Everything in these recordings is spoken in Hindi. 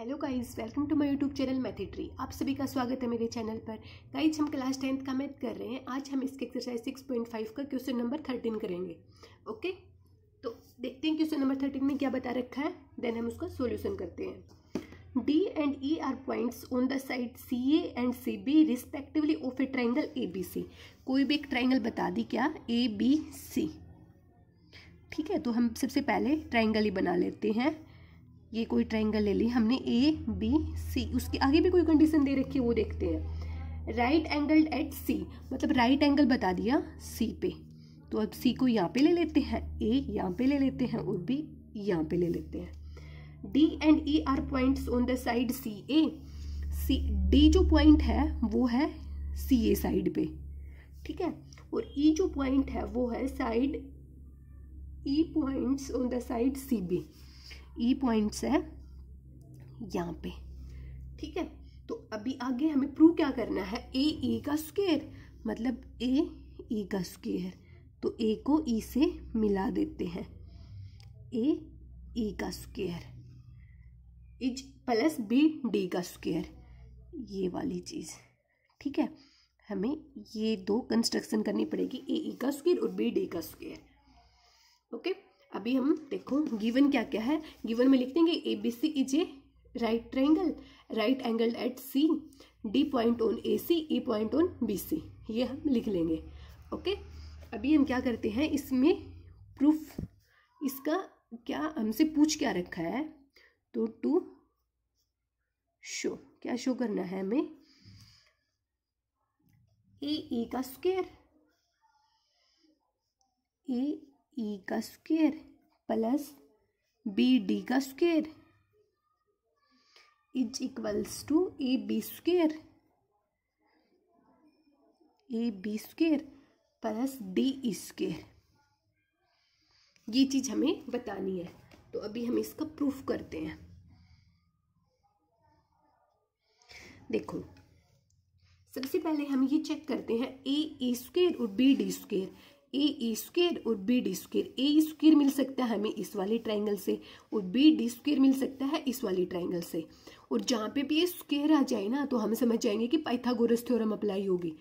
hello guys welcome to my YouTube channel Mathetry आप सभी का स्वागत है मेरे चैनल पर गाइस हम क्लास टेंथ का मैथ कर रहे हैं आज हम इसके एक्सरसाइज सिक्स पॉइंट फाइव का क्वेश्चन नंबर थर्टीन करेंगे ओके तो देखते हैं क्वेश्चन नंबर थर्टीन में क्या बता रखा है देन हम उसका सोल्यूशन करते हैं D and E are points on the side C A and C B respectively of a triangle A B C कोई भी एक ट्राइंगल बता दी क्या ए बी सी ठीक है तो हम सबसे पहले ट्राइंगल ही बना लेते हैं ये कोई ट्रायंगल ले ली हमने ए बी सी उसके आगे भी कोई कंडीशन दे रखी है वो देखते हैं राइट एंगल एट सी मतलब राइट एंगल बता दिया सी पे तो अब सी को यहाँ पे ले लेते हैं ए यहाँ पे ले लेते हैं और बी यहाँ पे ले लेते हैं D and E are points on the side C A C D जो पॉइंट है वो है सी ए साइड पे ठीक है और ई e जो पॉइंट है वो है side E points on the side C B E points है यहाँ पे ठीक है तो अभी आगे हमें प्रूव क्या करना है ए ई e का स्क्वेयर मतलब ए ई e का स्क्वेयर तो ए को ई e से मिला देते हैं ए ई का square is plus B D का स्क्वेयर ये वाली चीज़ ठीक है हमें ये दो कंस्ट्रक्शन करनी पड़ेगी ए ई का स्क्वेयर और बी डी का स्क्वेयर ओके अभी हम देखो गिवन क्या क्या है गिवन में लिखते हैं कि A B C is a right triangle right angle at C D point on A C E point on B C ये हम लिख लेंगे ओके अभी हम क्या करते हैं इसमें प्रूफ इसका क्या हमसे पूछ क्या रखा है तो टू शो क्या शो करना है हमें ए ई e का स्क्वेयर ए ई e का स्क्वेयर प्लस बी डी का square is equals to A B square A B square plus D square ये चीज़ हमें बतानी है तो अभी हम इसका प्रूफ करते हैं देखो सबसे पहले हम ये चेक करते हैं ए ए स्क्वेयर और B D square A square और B D square A square मिल सकता है हमें इस वाले ट्राइंगल से और बी डी स्क्वेयर मिल सकता है इस वाले ट्राइंगल से और जहाँ पे भी ये स्क्वेयर आ जाए ना तो हम समझ जाएंगे कि पाइथागोरस थ्योरम अप्लाई होगी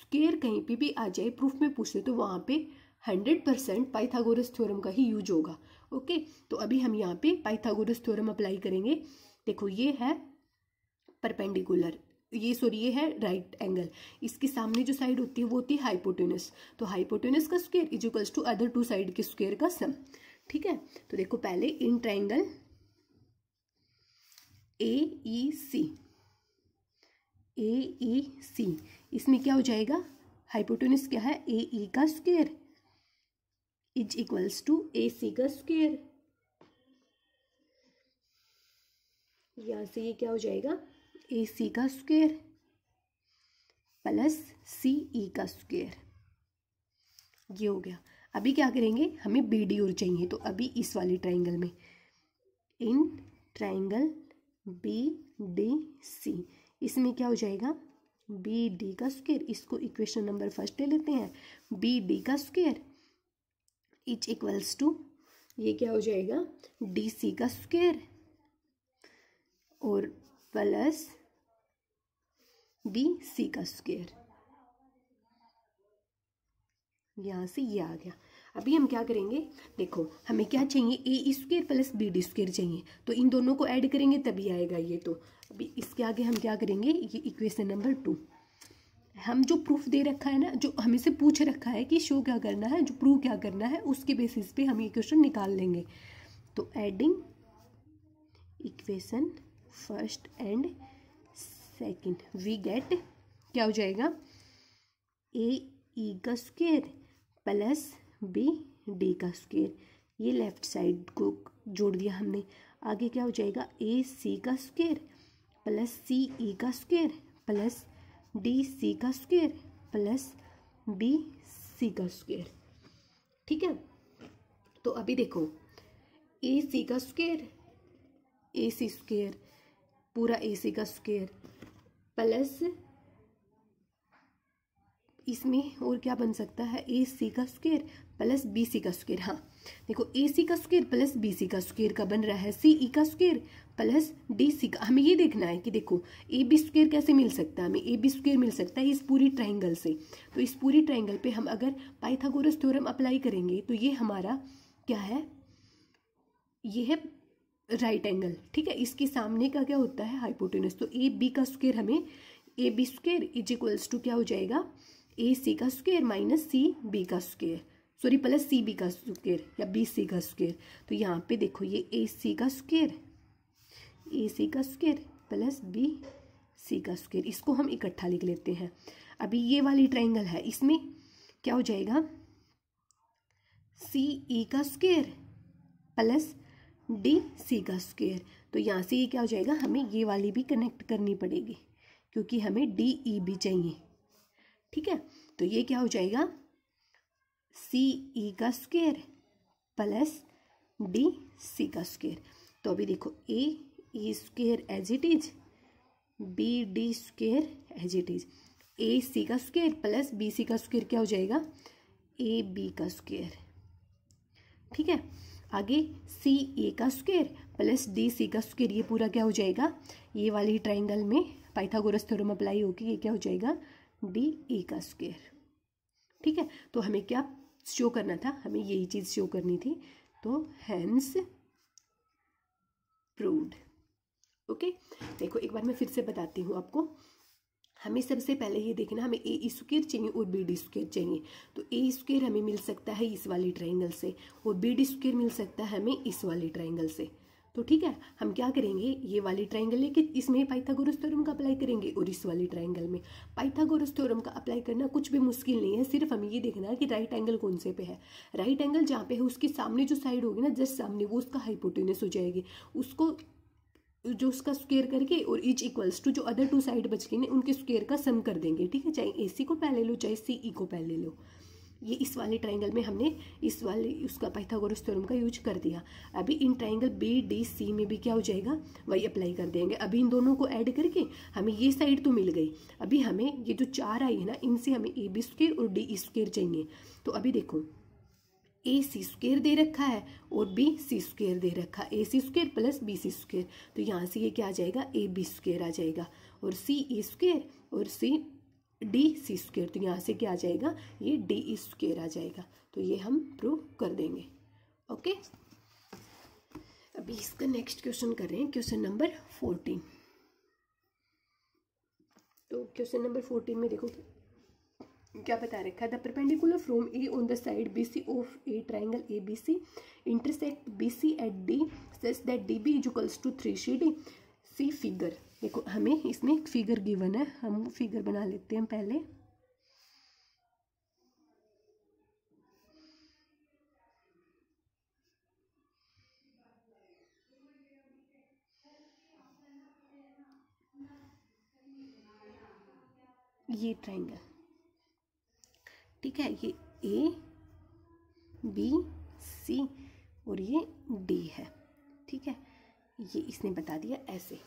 स्क्वेयर कहीं पे भी आ जाए प्रूफ में पूछे तो वहाँ पे हंड्रेड परसेंट पाइथागोरस थ्योरम का ही यूज होगा ओके तो अभी हम यहाँ पे पाइथागोरस थ्योरम अप्लाई करेंगे देखो ये है परपेंडिकुलर ये सॉरी ये है राइट एंगल इसके सामने जो साइड होती है वो होती है हाइपोटेनस तो हाइपोटेनस का square equals to other two side के स्क्वेयर का सम ठीक है तो देखो पहले इन ट्राइंगल ए ई सी ए ई सी इसमें क्या हो जाएगा हाइपोटेनस क्या है ए ई e का square is equals to A C का स्क्वेयर यहाँ से ये क्या हो जाएगा ए सी का स्क्वेयर प्लस सी ई का स्क्वेयर ये हो गया अभी क्या करेंगे हमें बी डी और चाहिए तो अभी इस वाले ट्राइंगल में in triangle B D C इसमें क्या हो जाएगा बी डी का स्क्वेयर इसको इक्वेशन नंबर फर्स्ट ले लेते हैं बी डी का स्क्वेयर इच इक्वल्स टू ये क्या हो जाएगा डी सी का स्क्वेयर और प्लस बी सी का स्क्वेयर यहाँ से ये आ गया अभी हम क्या करेंगे देखो हमें क्या चाहिए A square plus B D square चाहिए तो इन दोनों को ऐड करेंगे तभी आएगा ये तो अभी इसके आगे हम क्या करेंगे ये इक्वेशन नंबर टू हम जो प्रूफ दे रखा है ना जो हमें से पूछ रखा है कि शो क्या करना है जो प्रूफ क्या करना है उसके बेसिस पे हम ये क्वेश्चन निकाल लेंगे तो adding equation first and second we get क्या हो जाएगा ए ई e का स्क्वेयर प्लस बी डी का स्क्वेयर ये लेफ्ट साइड को जोड़ दिया हमने आगे क्या हो जाएगा ए सी का स्क्वेयर प्लस सी ई का स्क्वेयर प्लस डी सी का स्क्वेयर प्लस बी सी का स्क्वेयर ठीक है तो अभी देखो ए सी का स्क्वेयर ए सी स्क्वेयर पूरा ए सी का स्क्वेयर प्लस इसमें और क्या बन सकता है ए सी का स्क्वेयर प्लस बी सी का स्क्वेयर हाँ देखो ए सी का स्क्वेयर प्लस बी सी का स्क्वेयर का बन रहा है सी ई e का स्क्वेयर प्लस डी सी का हमें ये देखना है कि देखो ए बी स्क्वेयर कैसे मिल सकता है हमें ए बी स्क्वेयर मिल सकता है इस पूरी ट्राइंगल से तो इस पूरी ट्राइंगल पे हम अगर पाइथागोरस थ्योरम अप्लाई करेंगे तो ये हमारा क्या है ये है राइट एंगल ठीक है इसके सामने का क्या होता है हाइपोटेनस तो ए बी का स्क्वेयर हमें A B square is equals to क्या हो जाएगा ए सी का स्क्वेयर माइनस सी बी का square sorry plus C B का स्क्वेयर या बी सी का स्क्वेयर तो यहाँ पे देखो ये ए सी का स्क्वेयर ए सी का स्क्वेयर प्लस बी सी का स्क्वेयर इसको हम इकट्ठा लिख लेते हैं अभी ये वाली ट्राइंगल है इसमें क्या हो जाएगा सी ई का स्क्वेयर प्लस डी सी का स्क्वेयर तो यहाँ से ये क्या हो जाएगा हमें ये वाली भी कनेक्ट करनी पड़ेगी क्योंकि हमें डी ई e भी चाहिए ठीक है तो ये क्या हो जाएगा सी ई e का स्क्वेयर प्लस डी सी का स्क्वेयर तो अभी देखो A E square as it is B D square as it is A C का स्क्वेयर प्लस बी सी का स्क्वेयर क्या हो जाएगा ए बी का स्क्वेयर ठीक है आगे सी ए का स्क्वेयर प्लस डी सी का स्क्वेयर ये पूरा क्या हो जाएगा ये वाली ट्राइंगल में पाइथागोरस थ्योरम अप्लाई होगी ये क्या हो जाएगा डी ए का स्क्वेयर ठीक है तो हमें क्या शो करना था हमें यही चीज़ शो करनी थी तो हैंस प्रूव्ड ओके देखो एक बार मैं फिर से बताती हूँ आपको हमें सबसे पहले ये देखना हमें ए स्क्र चाहिए और बी डी स्क्वेयर चाहिए तो ए स्क्वेयर हमें मिल सकता है इस वाले ट्राइंगल से और बी डी स्क्वेयर मिल सकता है हमें इस वाले ट्राइंगल से तो ठीक है हम क्या करेंगे ये वाली ट्राइंगल लेके इसमें पाइथागोरस थ्योरम का अप्लाई करेंगे और इस वाली ट्राइंगल में पाइथागोरस थ्योरम का अप्लाई करना कुछ भी मुश्किल नहीं है सिर्फ हमें ये देखना है कि राइट एंगल कौन से पे है राइट एंगल जहाँ पे है उसके सामने जो साइड होगी ना जस्ट सामने वो उसका हाइपोटेनस हो जाएगी उसको जो उसका स्क्वेयर करके और इज इक्वल्स टू जो अदर टू साइड बच गई ना उनके स्क्वेयर का सम कर देंगे ठीक है चाहे ए सी को पहले लो चाहे सी ई e को पहले लो ये इस वाले ट्राइंगल में हमने इस वाले उसका पाइथागोरस थ्योरम का यूज कर दिया अभी in triangle B D C में भी क्या हो जाएगा वही अप्लाई कर देंगे अभी इन दोनों को ऐड करके हमें ये साइड तो मिल गई अभी हमें ये जो चार आई है ना इनसे हमें ए बी स्क्वेयर और डी ई स्क्र चाहिए तो अभी देखो ए सी स्क्वेयर दे रखा है और बी सी स्क्वेयर दे रखा है A C square plus B C square तो यहाँ से ये क्या आ जाएगा ए बी स्क्वेयर आ जाएगा और सी ए स्क्वेयर और सी डी सी स्क्वेयर तो यहाँ से क्या आ जाएगा ये डी ई स्क्वेयर आ जाएगा तो ये हम प्रूव कर देंगे ओके अभी इसका नेक्स्ट क्वेश्चन कर रहे हैं क्वेश्चन नंबर फोर्टीन तो क्वेश्चन नंबर फोर्टीन में देखो क्या बता रखा है the perpendicular from A on the side B C of a triangle A B C intersect B C at D such that D B equals to three C D see figure देखो हमें इसमें एक फिगर गिवन है हम फिगर बना लेते हैं पहले ये ट्राइंगल ठीक है ये ए बी सी और ये डी है ठीक है ये इसने बता दिया ऐसे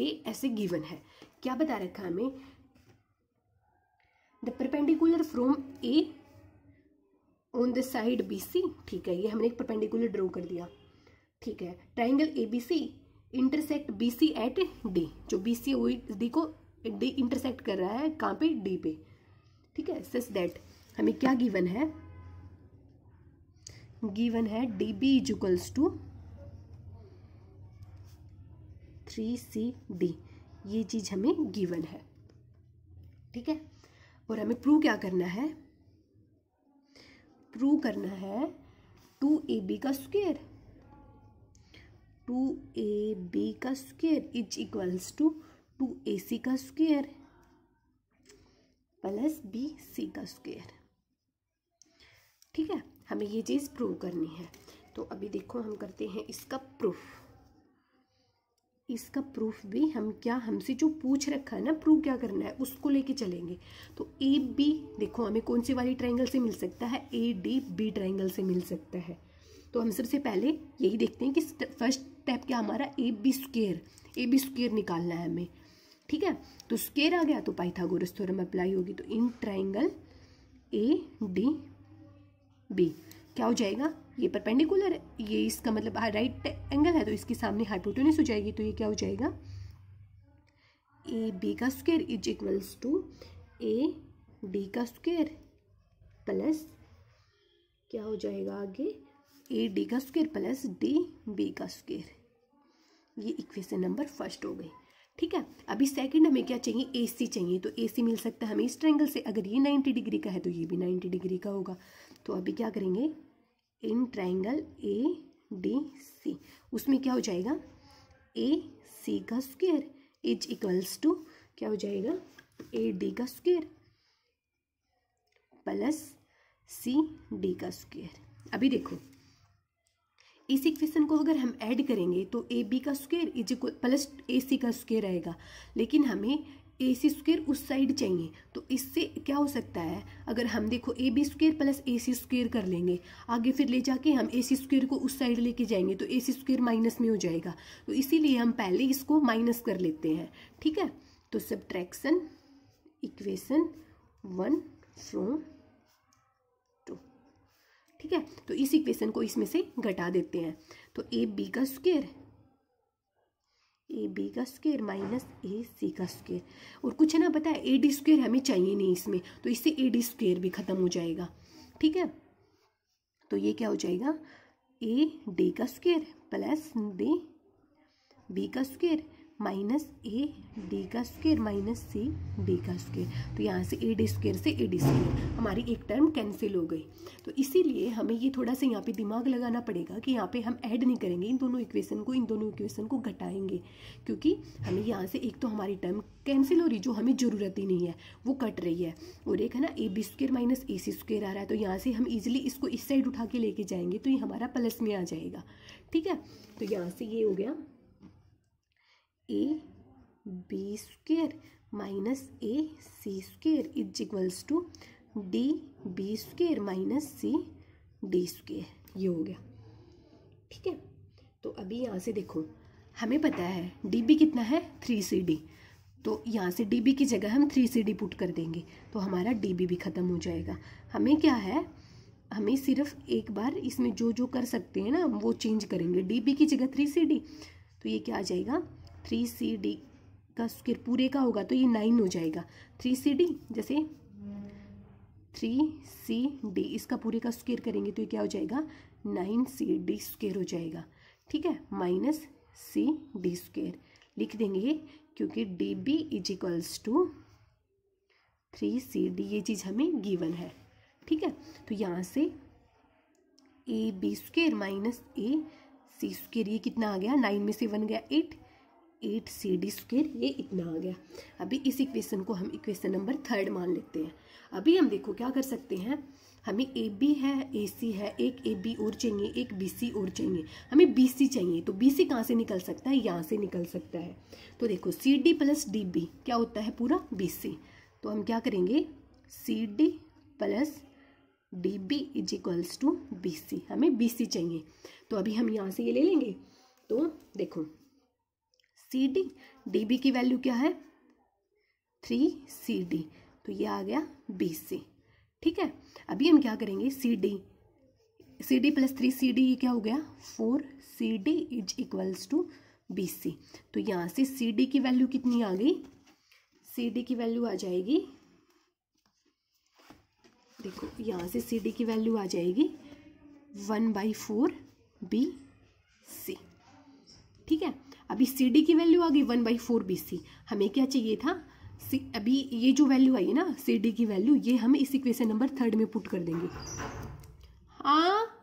ये ऐसे गिवन है क्या बता रखा हमें the perpendicular from A on the side B C ठीक है ये हमने एक परपेंडिकुलर ड्रॉ कर दिया ठीक है triangle A B C intersect B C at D जो बी सी डी को डी इंटरसेक्ट कर रहा है कहाँ पे डी पे ठीक है सिस डेट हमें क्या गिवन है गिवन है D B equals to three C D ये चीज़ हमें गिवन है ठीक है और हमें प्रूव क्या करना है प्रूव करना है टू ए बी का स्क्वेयर टू ए बी का square is equals to two A C का स्क्वेयर प्लस बी सी का स्क्वेयर ठीक है हमें ये चीज़ प्रूव करनी है तो अभी देखो हम करते हैं इसका प्रूफ इसका प्रूफ भी हम क्या हमसे जो पूछ रखा है ना प्रूव क्या करना है उसको लेके चलेंगे तो ए बी देखो हमें कौन सी वाली ट्राइंगल से मिल सकता है ए डी बी ट्राइंगल से मिल सकता है तो हम सबसे पहले यही देखते हैं कि फर्स्ट स्टेप क्या हमारा A B square A B square निकालना है हमें ठीक है तो स्केयर आ गया तो पाइथागोरस थ्योरम अप्लाई होगी तो in triangle A D B क्या हो जाएगा ये परपेंडिकुलर है ये इसका मतलब राइट हाँ, एंगल है तो इसके सामने हाइपोटेनिस हो जाएगी तो ये क्या हो जाएगा ए बी का square is equals to A D का स्क्वेयर प्लस क्या हो जाएगा आगे ए डी का स्क्वेयर प्लस डी बी का स्क्वेयर ये इक्वेशन नंबर फर्स्ट हो गई ठीक है अभी सेकंड हमें क्या चाहिए एसी चाहिए तो एसी मिल सकता है हमें इस ट्रैंगल से अगर ये 90 डिग्री का है तो ये भी 90 डिग्री का होगा तो अभी क्या करेंगे इन ट्राइंगल ए डी सी उसमें क्या हो जाएगा ए सी का स्क्वेयर इज इक्वल्स टू क्या हो जाएगा ए डी का स्क्वेयर प्लस सी डी का स्क्वेयर अभी देखो इस इक्वेशन को अगर हम ऐड करेंगे तो ए बी का square is equal plus A C का स्क्वेयर आएगा लेकिन हमें ए सी स्क्वेयर उस साइड चाहिए तो इससे क्या हो सकता है अगर हम देखो A B square plus A C square कर लेंगे आगे फिर ले जाके हम ए सी स्क्वेयर को उस साइड लेके जाएंगे तो ए सी स्क्वेयर माइनस में हो जाएगा तो इसीलिए हम पहले इसको माइनस कर लेते हैं ठीक है तो सब्ट्रैक्शन इक्वेशन वन फ्रॉम ठीक है तो इस इक्वेशन को इसमें से घटा देते हैं तो ए बी का स्क्वेयर ए बी का स्क्वेयर माइनस ए सी का स्क्वेयर और कुछ है ना पता है ए डी स्क्वेयर हमें चाहिए नहीं इसमें तो इससे ए डी स्क्वेयर भी खत्म हो जाएगा ठीक है तो ये क्या हो जाएगा ए डी का स्क्वेयर प्लस डी बी का स्क्वेयर माइनस ए डी का स्क्वेयर माइनस सी डी का स्क्वेयर तो यहाँ से ए डी स्क्वेयर से ए डी स्क्वेयर हमारी एक टर्म कैंसिल हो गई तो इसीलिए हमें ये थोड़ा सा यहाँ पे दिमाग लगाना पड़ेगा कि यहाँ पे हम ऐड नहीं करेंगे इन दोनों इक्वेशन को इन दोनों इक्वेशन को घटाएंगे क्योंकि हमें यहाँ से एक तो हमारी टर्म कैंसिल हो रही जो हमें ज़रूरत ही नहीं है वो कट रही है और एक है ना A B square minus A C square आ रहा है तो यहाँ से हम इजिली इसको इस साइड उठा के लेके जाएंगे तो ये हमारा प्लस में आ जाएगा ठीक है तो यहाँ से ये हो गया A B square minus A C square is equals to D B square minus C D square ये हो गया ठीक है तो अभी यहाँ से देखो हमें पता है डी बी कितना है थ्री सी डी तो यहाँ से डी बी की जगह हम थ्री सी डी पुट कर देंगे तो हमारा डी बी भी ख़त्म हो जाएगा हमें क्या है हमें सिर्फ एक बार इसमें जो जो कर सकते हैं ना वो चेंज करेंगे डी बी की जगह थ्री सी डी तो ये क्या आ जाएगा थ्री सी डी का स्क्वेयर पूरे का होगा तो ये नाइन हो जाएगा थ्री सी डी जैसे थ्री सी डी इसका पूरे का स्क्वेयर करेंगे तो ये क्या हो जाएगा नाइन सी डी स्क्र हो जाएगा ठीक है माइनस सी डी स्क्वेयर लिख देंगे क्योंकि D B is equals to three C D ये चीज़ हमें गिवन है ठीक है तो यहाँ से A B square minus A C square ये कितना आ गया नाइन में से वन गया eight eight C D square ये इतना आ गया अभी इस इक्वेशन को हम इक्वेशन नंबर थर्ड मान लेते हैं अभी हम देखो क्या कर सकते हैं हमें ए बी है ए सी है एक ए बी और चाहिए एक बी सी और चाहिए हमें बी सी चाहिए तो बी सी कहाँ से निकल सकता है यहाँ से निकल सकता है तो देखो C D plus D B क्या होता है पूरा बी सी तो हम क्या करेंगे C D plus D B is equals to B C हमें बी सी चाहिए तो अभी हम यहाँ से ये ले लेंगे तो देखो सी डी डी बी की वैल्यू क्या है थ्री सी डी तो ये आ गया बी सी ठीक है अभी हम क्या करेंगे C D C D plus three C D ये क्या हो गया four C D is equals to B C तो यहाँ से सी डी की वैल्यू कितनी आ गई सी डी की वैल्यू आ जाएगी देखो यहाँ से सी डी की वैल्यू आ जाएगी one by four B C ठीक है अभी सी डी की वैल्यू आ गई one by four B C हमें क्या चाहिए था सी अभी ये जो वैल्यू आई है ना सी डी की वैल्यू ये हम इस इक्वेशन नंबर थर्ड में पुट कर देंगे हाँ